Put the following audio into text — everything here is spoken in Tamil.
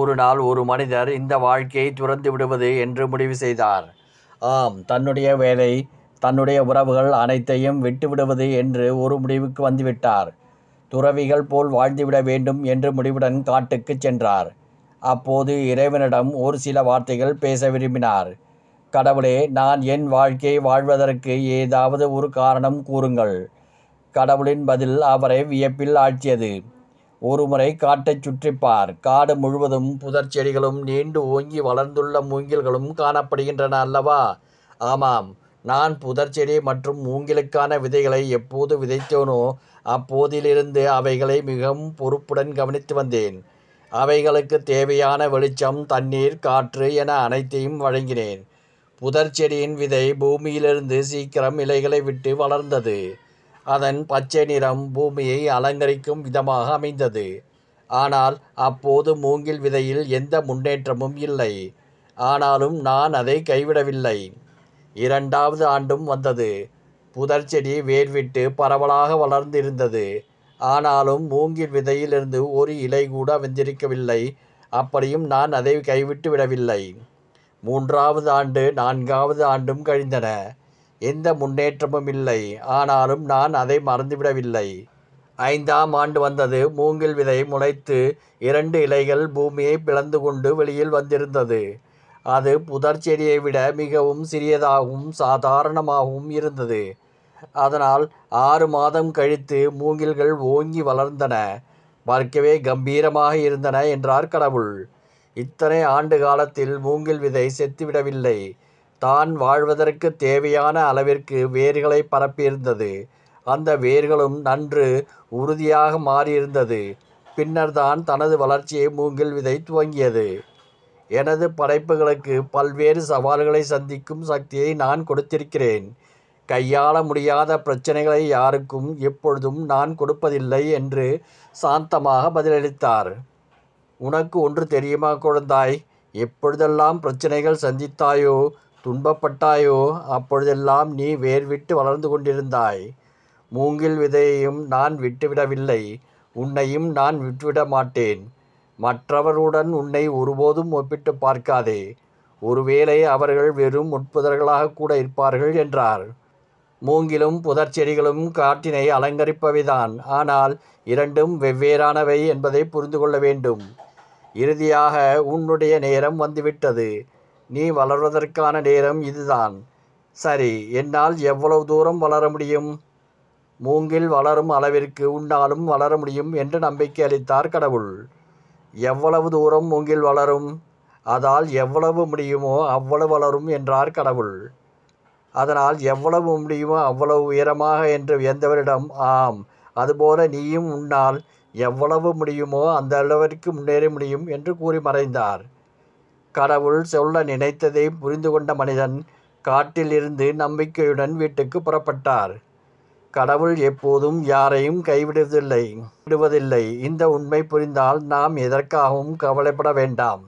ஒரு நாள் ஒரு மனிதர் இந்த வாழ்க்கையை துறந்து விடுவது என்று முடிவு செய்தார் ஆம் தன்னுடைய வேலை தன்னுடைய உறவுகள் அனைத்தையும் விட்டுவிடுவது என்று ஒரு முடிவுக்கு வந்துவிட்டார் துறவிகள் போல் வாழ்ந்துவிட வேண்டும் என்று முடிவுடன் காட்டுக்கு சென்றார் அப்போது இறைவனிடம் ஒரு சில வார்த்தைகள் பேச விரும்பினார் கடவுளே நான் என் வாழ்க்கையை வாழ்வதற்கு ஏதாவது ஒரு காரணம் கூறுங்கள் கடவுளின் பதில் அவரை வியப்பில் ஆழ்த்தியது ஒருமுறை காட்டைச் சுற்றிப்பார் காடு முழுவதும் புதர் செடிகளும் நீண்டு ஓங்கி வளர்ந்துள்ள மூங்கில்களும் காணப்படுகின்றன அல்லவா ஆமாம் நான் புதர் செடி மற்றும் மூங்கிலுக்கான விதைகளை எப்போது விதைத்தோனோ அப்போதிலிருந்து அவைகளை மிகவும் பொறுப்புடன் கவனித்து வந்தேன் அவைகளுக்கு தேவையான வெளிச்சம் தண்ணீர் காற்று என அனைத்தையும் வழங்கினேன் புதர் செடியின் விதை பூமியிலிருந்து சீக்கிரம் இலைகளை விட்டு வளர்ந்தது அதன் பச்சை நிறம் பூமியை அலங்கரிக்கும் விதமாக அமைந்தது ஆனால் அப்போது மூங்கில் விதையில் எந்த முன்னேற்றமும் இல்லை ஆனாலும் நான் அதை கைவிடவில்லை இரண்டாவது ஆண்டும் வந்தது புதர் செடி வேர்விட்டு பரவலாக வளர்ந்திருந்தது ஆனாலும் மூங்கில் விதையிலிருந்து ஒரு இலை கூட வந்திருக்கவில்லை அப்படியும் நான் அதை கைவிட்டு விடவில்லை மூன்றாவது ஆண்டு நான்காவது ஆண்டும் கழிந்தன எந்த முன்னேற்றமும் இல்லை ஆனாலும் நான் அதை மறந்துவிடவில்லை ஐந்தாம் ஆண்டு வந்தது மூங்கில் விதை முளைத்து இரண்டு இலைகள் பூமியை பிளந்து கொண்டு வெளியில் வந்திருந்தது அது புதர் செடியை விட மிகவும் சிறியதாகவும் சாதாரணமாகவும் இருந்தது அதனால் ஆறு மாதம் கழித்து மூங்கில்கள் ஓங்கி வளர்ந்தன பார்க்கவே கம்பீரமாக இருந்தன என்றார் கடவுள் இத்தனை ஆண்டு காலத்தில் மூங்கில் விதை செத்துவிடவில்லை தான் வாழ்வதற்கு தேவையான அளவிற்கு வேர்களை பரப்பியிருந்தது அந்த வேர்களும் நன்று உறுதியாக மாறியிருந்தது பின்னர் தான் தனது வளர்ச்சியை மூங்கில் விதை துவங்கியது எனது படைப்புகளுக்கு பல்வேறு சவால்களை சந்திக்கும் சக்தியை நான் கொடுத்திருக்கிறேன் கையாள முடியாத பிரச்சனைகளை யாருக்கும் எப்பொழுதும் நான் கொடுப்பதில்லை என்று சாந்தமாக பதிலளித்தார் உனக்கு ஒன்று தெரியுமா குழந்தாய் எப்பொழுதெல்லாம் பிரச்சனைகள் சந்தித்தாயோ துன்பப்பட்டாயோ அப்பொழுதெல்லாம் நீ வேர்விட்டு வளர்ந்து கொண்டிருந்தாய் மூங்கில் விதையையும் நான் விட்டுவிடவில்லை உன்னையும் நான் விட்டுவிட மாட்டேன் மற்றவருடன் உன்னை ஒருபோதும் ஒப்பிட்டு பார்க்காதே ஒருவேளை அவர்கள் வெறும் முட்புதர்களாக கூட இருப்பார்கள் என்றார் மூங்கிலும் புதர் செடிகளும் காட்டினை அலங்கரிப்பவைதான் ஆனால் இரண்டும் வெவ்வேறானவை என்பதை புரிந்து கொள்ள வேண்டும் இறுதியாக உன்னுடைய நேரம் வந்துவிட்டது நீ வளர்வதற்கான நேரம் இதுதான் சரி என்னால் எவ்வளவு தூரம் வளர முடியும் மூங்கில் வளரும் அளவிற்கு உன்னாலும் வளர முடியும் என்று நம்பிக்கை அளித்தார் கடவுள் எவ்வளவு தூரம் மூங்கில் வளரும் அதால் எவ்வளவு முடியுமோ அவ்வளவு வளரும் என்றார் கடவுள் அதனால் எவ்வளவு முடியுமோ அவ்வளவு உயரமாக என்று வியந்தவரிடம் ஆம் அதுபோல நீயும் உன்னால் எவ்வளவு முடியுமோ அந்த அளவிற்கு முன்னேற முடியும் என்று கூறி மறைந்தார் கடவுள் சொல்ல நினைத்ததை புரிந்து கொண்ட மனிதன் காட்டிலிருந்து நம்பிக்கையுடன் வீட்டுக்கு புறப்பட்டார் கடவுள் எப்போதும் யாரையும் கைவிடுவதில்லை விடுவதில்லை இந்த உண்மை புரிந்தால் நாம் எதற்காகவும் கவலைப்பட வேண்டாம்